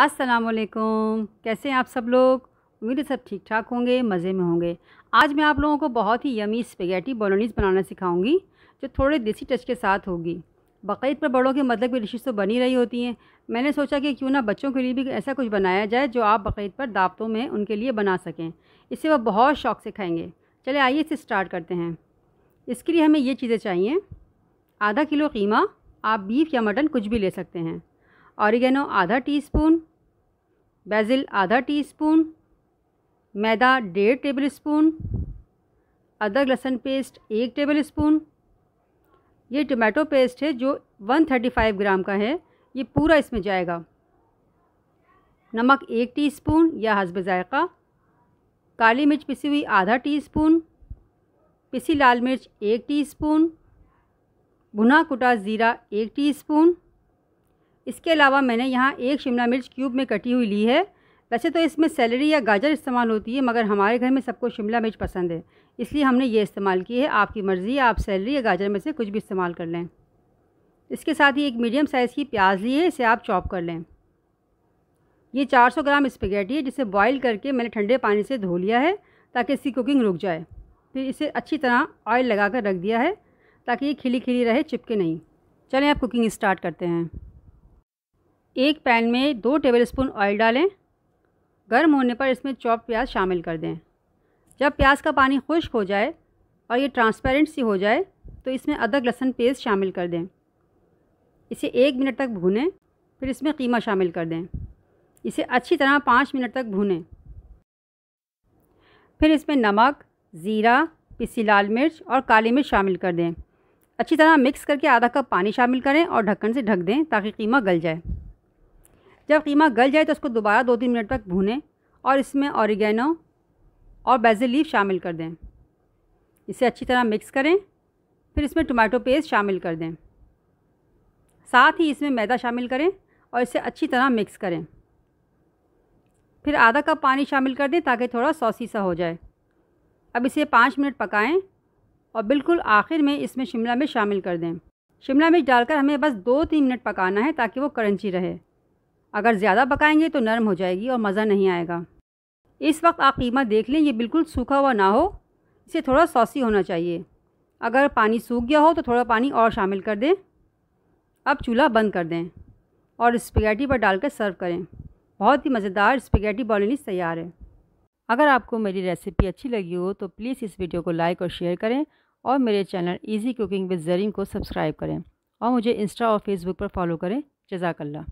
असलकुम कैसे हैं आप सब लोग उम्मीद है सब ठीक ठाक होंगे मज़े में होंगे आज मैं आप लोगों को बहुत ही यमी स्पेगेटी बोलोनीस बनाना सिखाऊंगी जो थोड़े देसी टच के साथ होगी बकरीद पर बड़ों के मतलब की डिशेज़ तो बनी रही होती हैं मैंने सोचा कि क्यों ना बच्चों के लिए भी ऐसा कुछ बनाया जाए जो आप बकरीद पर दावतों में उनके लिए बना सकें इससे वह बहुत शौक़ से खाएँगे चले आइए इसे स्टार्ट करते हैं इसके लिए हमें ये चीज़ें चाहिए आधा किलो कीमा आप बीफ या मटन कुछ भी ले सकते हैं औरिगेनो आधा टीस्पून बेज़िल आधा टीस्पून, मैदा डेढ़ टेबल स्पून अदरक लहसुन पेस्ट एक टेबल स्पून ये टमाटो पेस्ट है जो 135 ग्राम का है ये पूरा इसमें जाएगा नमक एक टीस्पून या हसब ज़ायक़ा काली मिर्च पिसी हुई आधा टीस्पून पिसी लाल मिर्च एक टीस्पून भुना कुटा ज़ीरा एक टीस्पून इसके अलावा मैंने यहाँ एक शिमला मिर्च क्यूब में कटी हुई ली है वैसे तो इसमें सैलरी या गाजर इस्तेमाल होती है मगर हमारे घर में सबको शिमला मिर्च पसंद है इसलिए हमने ये इस्तेमाल की है आपकी मर्ज़ी आप सैलरी या गाजर में से कुछ भी इस्तेमाल कर लें इसके साथ ही एक मीडियम साइज़ की प्याज ली है इसे आप चॉप कर लें ये 400 ग्राम स्पेगेटी है जिसे बॉईल करके मैंने ठंडे पानी से धो लिया है ताकि इसकी कुकिंग रुक जाए फिर इसे अच्छी तरह ऑयल लगा कर रख दिया है ताकि ये खिली खिली रहे चिपके नहीं चलें आप कुकिंग स्टार्ट करते हैं एक पैन में दो टेबलस्पून ऑयल डालें गर्म होने पर इसमें चॉप प्याज शामिल कर दें जब प्याज का पानी खुश्क हो जाए और ये ट्रांसपेरेंट सी हो जाए तो इसमें अदरक लहसुन पेस्ट शामिल कर दें इसे एक मिनट तक भूनें फिर इसमें कीमा शामिल कर दें इसे अच्छी तरह पाँच मिनट तक भूनें फिर इसमें नमक ज़ीरा पिसी लाल मिर्च और काली मिर्च शामिल कर दें अच्छी तरह मिक्स करके आधा कप पानी शामिल करें और ढक्कन से ढक दें ताकि कीमा गल जाए जब कीमा गल जाए तो उसको दोबारा दो तीन मिनट तक भूनें और इसमें औरगेनो और बेजल लीफ शामिल कर दें इसे अच्छी तरह मिक्स करें फिर इसमें टमाटो पेस्ट शामिल कर दें साथ ही इसमें मैदा शामिल करें और इसे अच्छी तरह मिक्स करें फिर आधा कप पानी शामिल कर दें ताकि थोड़ा सॉसी सा हो जाए अब इसे पाँच मिनट पकाएं और बिल्कुल आखिर में इसमें शिमला मिर्च शामिल कर दें शिमला मिर्च डालकर हमें बस दो तीन मिनट पकाना है ताकि वो करंची रहे अगर ज़्यादा पकाएंगे तो नरम हो जाएगी और मज़ा नहीं आएगा इस वक्त आप कीमा देख लें ये बिल्कुल सूखा हुआ ना हो इसे थोड़ा सॉसी होना चाहिए अगर पानी सूख गया हो तो थोड़ा पानी और शामिल कर दें अब चूल्हा बंद कर दें और स्पेगेटी पर डालकर सर्व करें बहुत ही मज़ेदार स्पेगेटी बॉलिनिस तैयार है अगर आपको मेरी रेसिपी अच्छी लगी हो तो प्लीज़ इस वीडियो को लाइक और शेयर करें और मेरे channel easy cooking with Zareen को सब्सक्राइब करें और मुझे इंस्टा और फेसबुक पर फॉलो करें जजाकल्ला